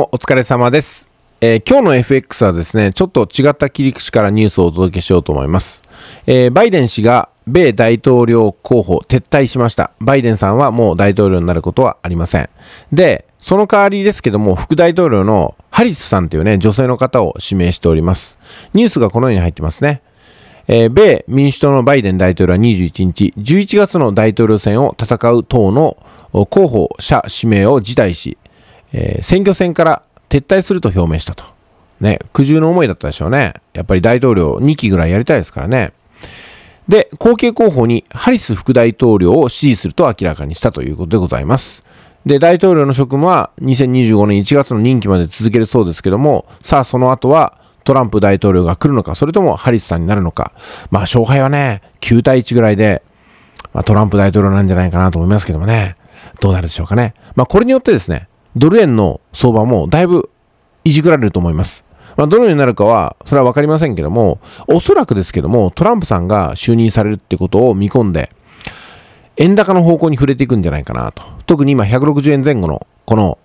もお疲れ様です。えー、今日の FX はですね、ちょっと違った切り口からニュースをお届けしようと思います。えー、バイデン氏が米大統領候補撤退しました。バイデンさんはもう大統領になることはありません。で、その代わりですけども、副大統領のハリスさんというね、女性の方を指名しております。ニュースがこのように入ってますね。えー、米民主党のバイデン大統領は21日、11月の大統領選を戦う党の候補者指名を辞退し、えー、選挙戦から撤退すると表明したと。ね、苦渋の思いだったでしょうね。やっぱり大統領2期ぐらいやりたいですからね。で、後継候補にハリス副大統領を支持すると明らかにしたということでございます。で、大統領の職務は2025年1月の任期まで続けるそうですけども、さあその後はトランプ大統領が来るのか、それともハリスさんになるのか。まあ勝敗はね、9対1ぐらいで、まあ、トランプ大統領なんじゃないかなと思いますけどもね。どうなるでしょうかね。まあこれによってですね、ドル円の相場もだいぶいじくられると思います。まあ、どのようになるかは、それは分かりませんけども、おそらくですけども、トランプさんが就任されるってことを見込んで、円高の方向に触れていくんじゃないかなと。特に今、160円前後の、この、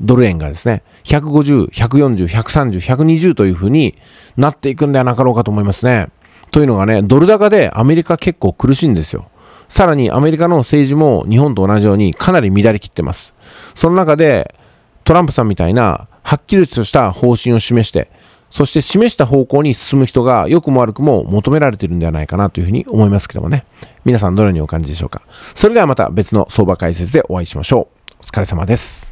ドル円がですね、150、140、130、120というふうになっていくんではなかろうかと思いますね。というのがね、ドル高でアメリカ結構苦しいんですよ。さらにアメリカの政治も日本と同じようにかなり乱れきってます。その中でトランプさんみたいなはっきりとした方針を示して、そして示した方向に進む人が良くも悪くも求められてるんではないかなというふうに思いますけどもね。皆さんどのようにお感じでしょうか。それではまた別の相場解説でお会いしましょう。お疲れ様です。